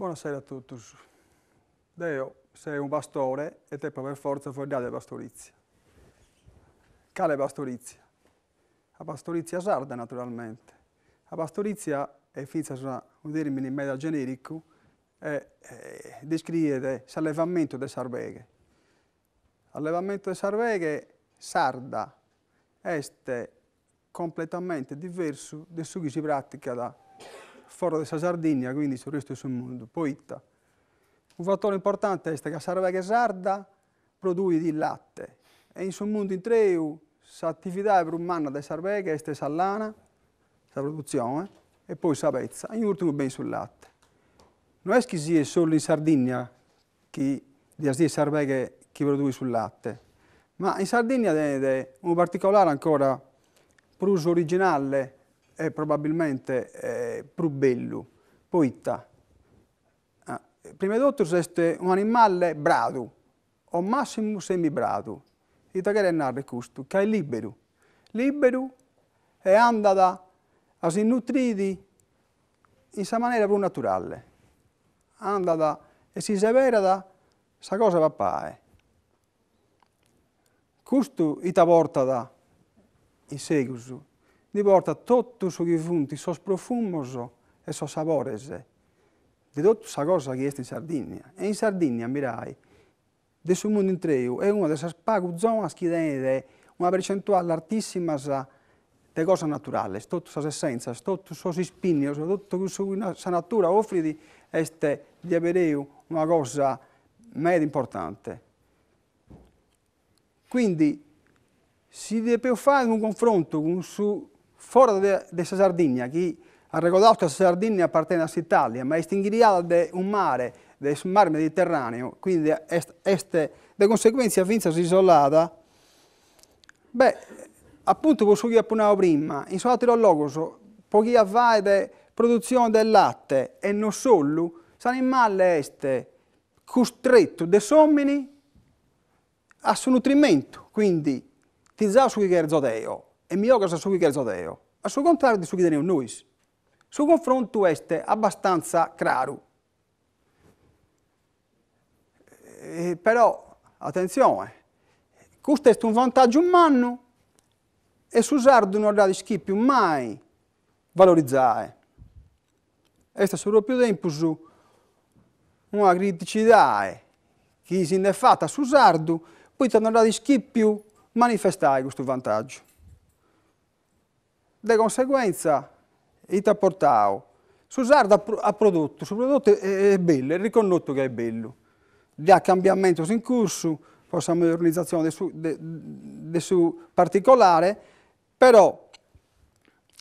Buonasera a tutti. Deo, sei un pastore e te per forza fuori da pastorizia. Cale pastorizia. La pastorizia sarda, naturalmente. La pastorizia è fissa un termine medio generico e, e descrive l'allevamento delle sarveghe. L'allevamento delle sarveghe sarda è completamente diverso da ciò che si pratica da fuori de Sardinia, quindi sul resto del mondo. Poitta. Un fattore importante è che la Sarvega sarda produce di latte e in sul mondo in intero l'attività umana della Sarvega è sallana, la produzione, e poi la pezza, e in ultimo ben sul latte. Non è che sia solo in Sardegna che di Sarvega che produce sul latte, ma in Sardegna è un particolare ancora per più originale è probabilmente eh, più bello, poitta. Ah, prima di tutto è un animale bravo, o massimo semibrado. Itagare narra questo, che è libero. Libero e andata a si nutrire in sa maniera più naturale. Andata e si severa da sa cosa va pae. Questo ita porta da in seguito porta tutto todos os difuntos, os profumos e os sabores de tutta questa cosa che è in Sardinia. E in Sardinia, mirai, del suo mondo intero, è una delle pagu zone che tiene una percentuale altissima di cose naturali, tutte le essenze, tutti i spini, tutto quello che la natura offre di avere una cosa medio importante. Quindi si deve fare un confronto con su fuori della dessa Sardegna, que ha ricordato che la Sardegna appartiene all'Italia, ma è stinghiriata da un mare, da un mare mediterraneo, quindi est, est, di conseguenza Finza isolata, beh, appunto come vi appunavo prima, in Sola Tirologoso, pochi avvai di produzione del latte e non solo, l'animale est costretto dei sommini a suo nutrimento, quindi ti sa su chi è il zodeo e Emiogas a sua igreja A suo contrário de sua que temos nós. Suo confronto este abbastanza claro. Eh, però, attenzione, questo è un vantaggio umano e su sardo non lo schippi mai valorizzare. Questa sul proprio tempo su una criticità che si è fatta su sardo, poi non lo schippi manifestare questo vantaggio. Di conseguenza, Ita Portao, Susarda ha prodotto, il prodotto è, bello, è riconosciuto che è bello. Già cambiamento in corso, forse modernizzazione del suo, de, de suo particolare, però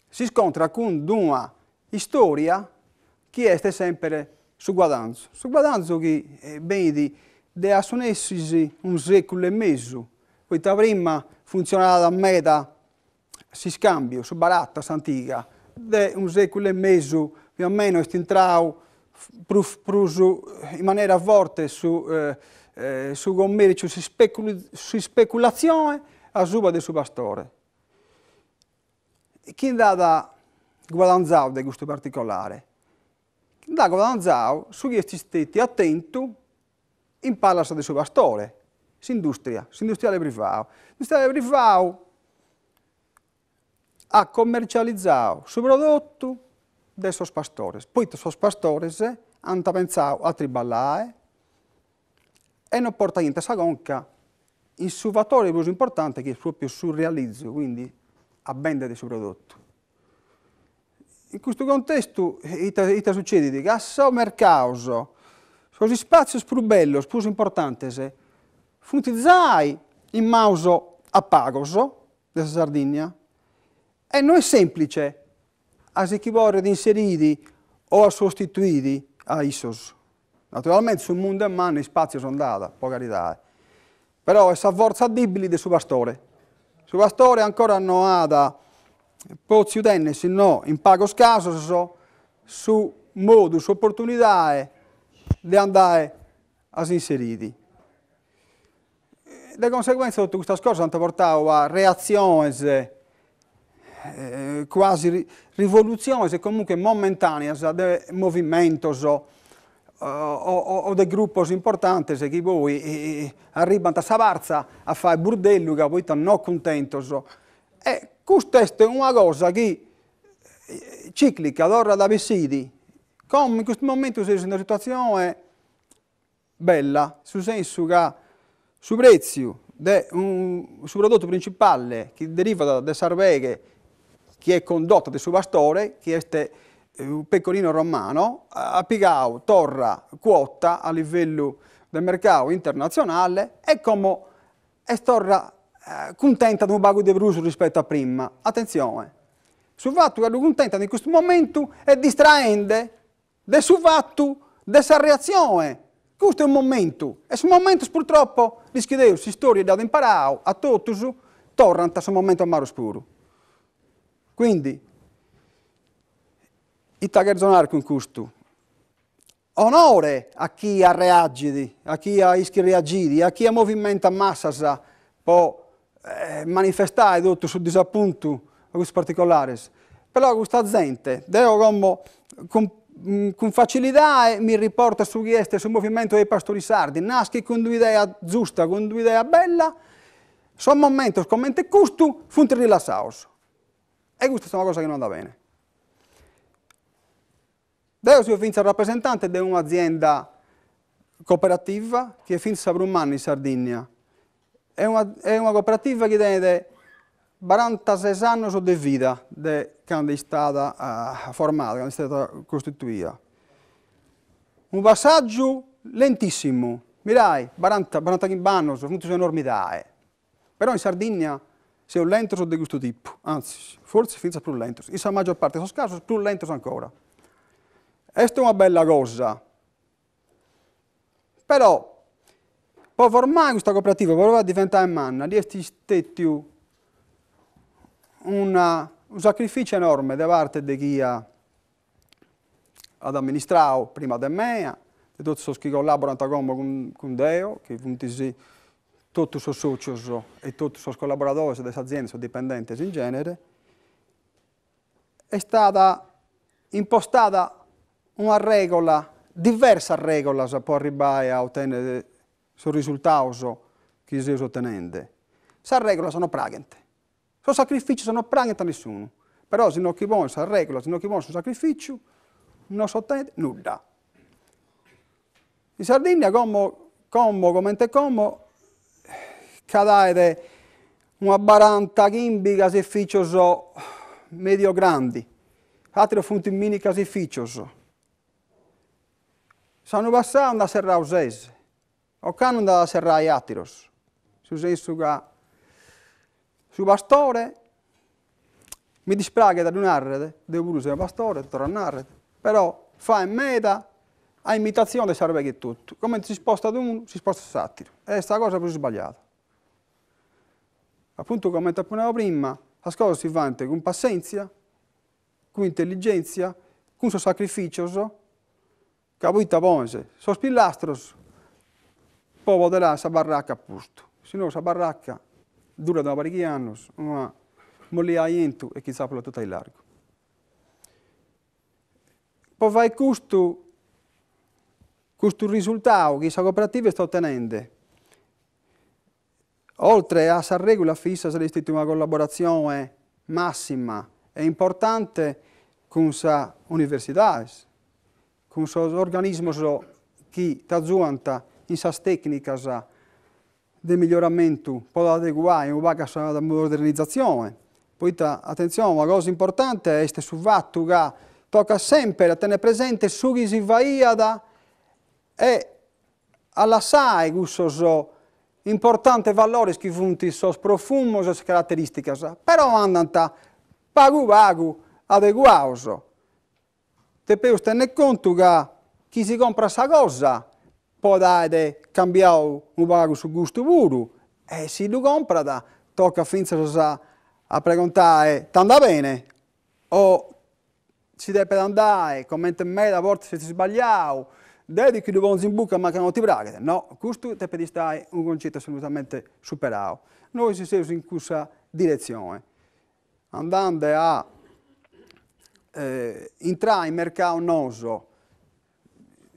si scontra con una storia che è sempre su guadagno. Su guadagno che eh, è ben di, di assunessi un secolo e mezzo, poi prima funzionava da metà si scambia, si baratta, s'antiga, de un secolo e mezzo più o meno è estintrau, in maniera forte su, eh, eh, su commercio, su, specul su speculazione a suba del suo pastore. Chi dà da guadagnare di questo particolare? Chi dà guadagnare su chi è stato attento in palazzo del suo pastore, s'industria, industriale privato. L'industriale privato ha commercializzato il suo prodotto dai suoi pastori. Poi i suoi pastori hanno pensato a triballare e non porta niente a gonca. Il suo fattore più importante è proprio il suo realizzo, quindi a vendere il suo prodotto. In questo contesto, cosa succede che a suo mercato, così spazio più bello, più importante, se funzionizzai in mauso a Pagoso, della Sardegna, e non è semplice a Sichiborri vuole inserire o a sostituire a ISOS. Naturalmente sul mondo in mano in spazio sono dati, può carità. Eh. Però è una forza debili del suo pastore. Il suo pastore ancora non ha da pozzi utenne, se no in pago scaso, so, su modus opportunità di andare a inserire. Le conseguenze di tutte queste cose hanno portato a reazioni eh, quasi rivoluzione, rivoluziones, comunque momentaneas de movimento o, eh, o, o, o de grupos importantes che poi eh, arrivano a Savarza a fare burdello che poi sono contento. contentos. E questa è una cosa che eh, ciclica, allora da Vessidi, come in questo momento siamo in una situazione bella, sul senso che sul prezzo del prodotto principale che deriva da, da Sarveghe che è condotta del suo storia, che è eh, un pecorino romano, ha pagato torra quota a livello del mercato internazionale e come è torra eh, contenta di un bago di bruso rispetto a prima. Attenzione, sul fatto che è contenta in questo momento è distraente del suo fatto, della reazione. Questo è un momento, e sul momento purtroppo rischia di storie da imparare a tutti tornano a questo momento amaro scuro. Quindi, ita ragionare con questo. Onore a chi ha reagito, a chi ha reagito, a chi ha movimento a massa può eh, manifestare tutto sul disappunto a questo particolare. Però questa gente, devo come, con, mm, con, facilità eh, mi riporta su chieste sul movimento dei pastori sardi, nasce con due idee giuste, con due idee bella, sul momento, scommente questo, funti rilassato. E questa è una cosa che non va bene. Deo si finza rappresentante di un'azienda cooperativa che finisce per un anno in Sardegna. È una, è una cooperativa che tiene 46 anni di vita quando è stata uh, formata, quando è stata costituita. Un passaggio lentissimo. Mirai, 40, 45 anni, sono un'enormità. Però in Sardegna se è un lentros di questo tipo, anzi, forse senza più lentros, in la maggior parte dei casi più lentros ancora. Questa è una bella cosa, però, può formare questa cooperativa, voleva diventare manna, di stetti una, un sacrificio enorme da parte di chi ha ad amministrato prima di me, di tutti coloro che collaborano con, con Deo, che appunto si todos os socios e tutti i collaboratori das aziendas ou dependentes em gênero, é stata impostata una regola, diversa regola, se può arrivare a ottenere il risultato che si ottenende. Queste regole sono praghente. Sono sacrifici sono praghente a nessuno. Però se non chi vuole questa regola, se non chi vuole questo sacrificio, non si ottiene nulla. In Sardegna, come, come, come, come cadere una baranta chimbica se ficcio medio grandi, altri funti mini casi ficcio. Sono passato da serra usese, o cano da serra iatiros, su senso che su pastore mi dispraga da un'arrede, devo essere pastore, tornare, però fa in meta a imitazione serve che tutto, come si sposta ad uno si sposta a satiro, e questa cosa è più sbagliata appunto come accennavo prima, la scuola si vante con pazienza, con intelligenza, con suo sacrificio, che a vita bonse, sono pilastros, poi volerà la baracca a posto. Se no, la barracca dura da parecchi anni, ma molli a into e chissà per tutto il largo. Poi vai questo, questo risultato che la cooperativa sta ottenendo, Oltre a Sarregula fissa sarà esistita una collaborazione massima e importante con le università, con gli organismi che t'aggiuntano in queste tecniche di miglioramento, per adeguare un vaga alla modernizzazione. Poi attenzione, una cosa importante è questo fatto che tocca sempre a tenere presente su chi si va e alla sai questo importante valore che funti sos profumo, sos caratteristiche, però andanta pagu pagu adeguato. Te peus tenere conto che chi si compra sa cosa può dare cambiare un pagu su gusto puro e se lo compra tocca finza a, a preguntare t'anda bene o si deve andare, commenta me da volte se ti sbagliavo, Dedi che dobbiamo che mancano ti braghe. No, questo è per stare un concetto assolutamente superato. Noi si siamo in questa direzione. Andando a eh, entrare in mercato nostro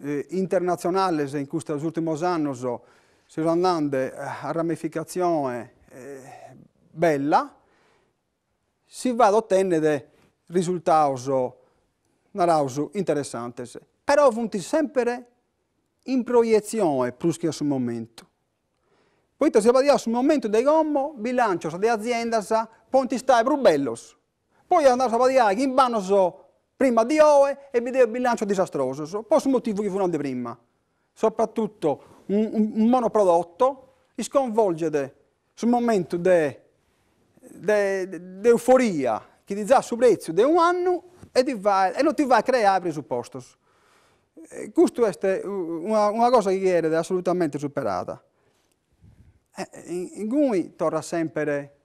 eh, internazionale in questi ultimi anni, stiamo andando eh, a ramificazione eh, bella, si va ad ottenere risultati interessanti però vanno sempre in proiezione più che sul momento. Poi se vediamo sul momento dei gommo, bilancio di azienda, ponti stai bello. Poi andare a vedere in bano so, prima di OE e vedere il bilancio disastroso. So. Poi sul motivo che fu di prima. Soprattutto un, un, un monoprodotto che sconvolge sul momento di euforia che ti dà sul prezzo di un anno e, va, e non ti va a creare presupposti. Questo eh, è una, una, cosa che viene assolutamente superata. Eh, in, in cui torna sempre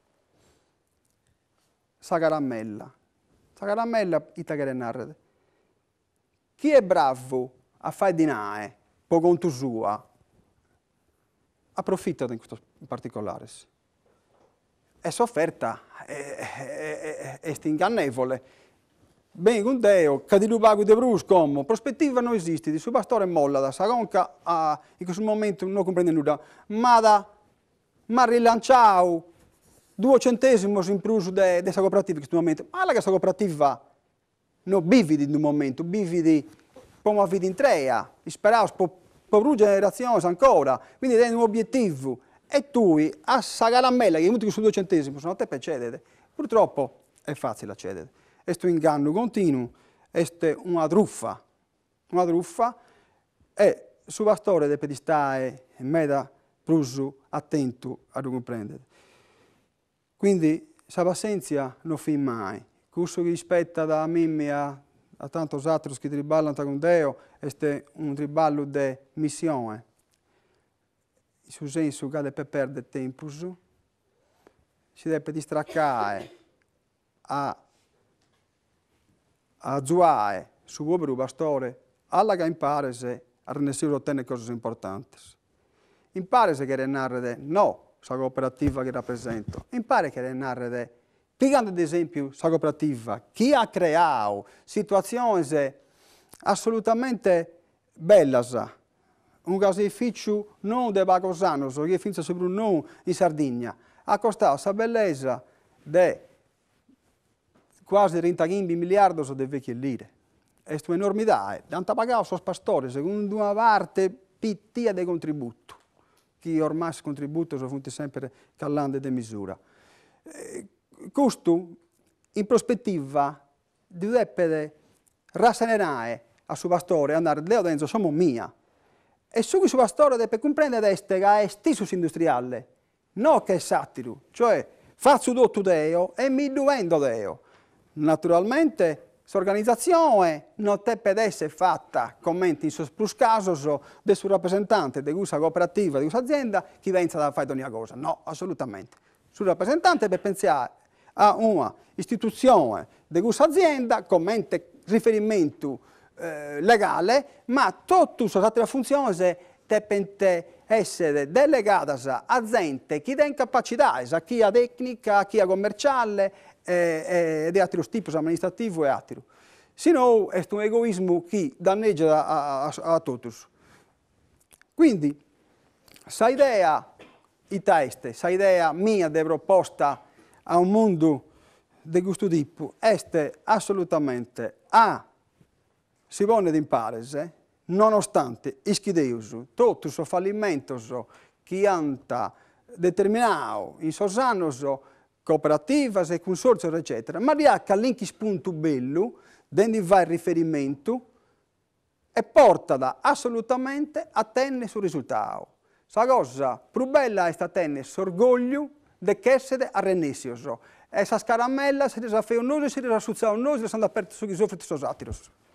sa caramella. Sa caramella itaghere narrete. Chi è bravo a fare dinae, po' conto sua, approfitta di questo particolare. E sofferta, è, è, è, è stingannevole. Beni Gundeo, Cadilubago de Brus, Como, prospettiva non esiste, di subastore molla da Sagonca a, in questo momento non comprende nulla, ma da, ma rilanciao, due centesimi in plus di de cooperativa in questo momento, ma la cooperativa non bividi in un momento, bividi come avvidi in trea, speravo, po, po più generazioni ancora, quindi è un obiettivo, e tu a caramella che è venuto su due centesimi, se non te per purtroppo è facile cedere questo inganno continuo, questa è una truffa, una truffa e il pastore deve stare meda più attento a comprendere. Quindi la pazienza non finisce mai, questo rispetta da Mimmi a, a tanti altri che triballano con Dio, è un triballo di missione, in sul senso che deve perdere tempo, si deve distraccare a a Juae, su obru bastore, allaga in parese a renessire ottenne cose importanti. In parese che renarrede no, sa cooperativa che rappresento, in pare che renarrede pigando ad esempio sa cooperativa, chi ha creato situazioni assolutamente belle, un gasificio non de Bagosano, che finza su un in Sardegna, ha costato sa bellezza di quasi 35 miliardi di vecchie lire. È un'enormità, eh. tanto pagato sono pastori, secondo una parte pittia dei contributi, che ormai i contributi sono venuti sempre callando di misura. Eh, questo, in prospettiva, dovrebbe rasserenare a suo pastore, andare leo dentro, sono mia. E su cui suo pastore deve comprendere questo, che è stisus industriale, non che è satiro, cioè faccio tutto deo e mi duendo deo. Naturalmente, s'organizzazione non è per essere fatta, commenti in sus plus casos, del suo rappresentante, di questa cooperativa, di questa azienda, che venza da fare ogni cosa. No, assolutamente. Sul rappresentante per pensare a una istituzione di questa azienda, commente riferimento eh, legale, ma tutte le altre funzioni devono essere delegate a gente che ha incapacità, a chi ha tecnica, a chi ha commerciale, é, é, de atri, os tipos administrativo é Se no, è un egoismo che danneggia a, a, a todos. Quindi, questa idea ideia i testi, se a ideia proposta a un mondo di gusto tipo, è assolutamente a si vuole di imparese, eh, nonostante ischideuso, tutto il suo fallimento che ha determinato in sosannoso, cooperativas e consorzio, eccetera, ma riacca all'inchispunto bello, dove va il riferimento, e porta da assolutamente a tenne sul risultato. Sa cosa più bella è stata tenne sorgoglio di che essere arrenissio. E sa scaramella si risafeo noi, si risassuzzao noi, si sono aperti su chi soffre di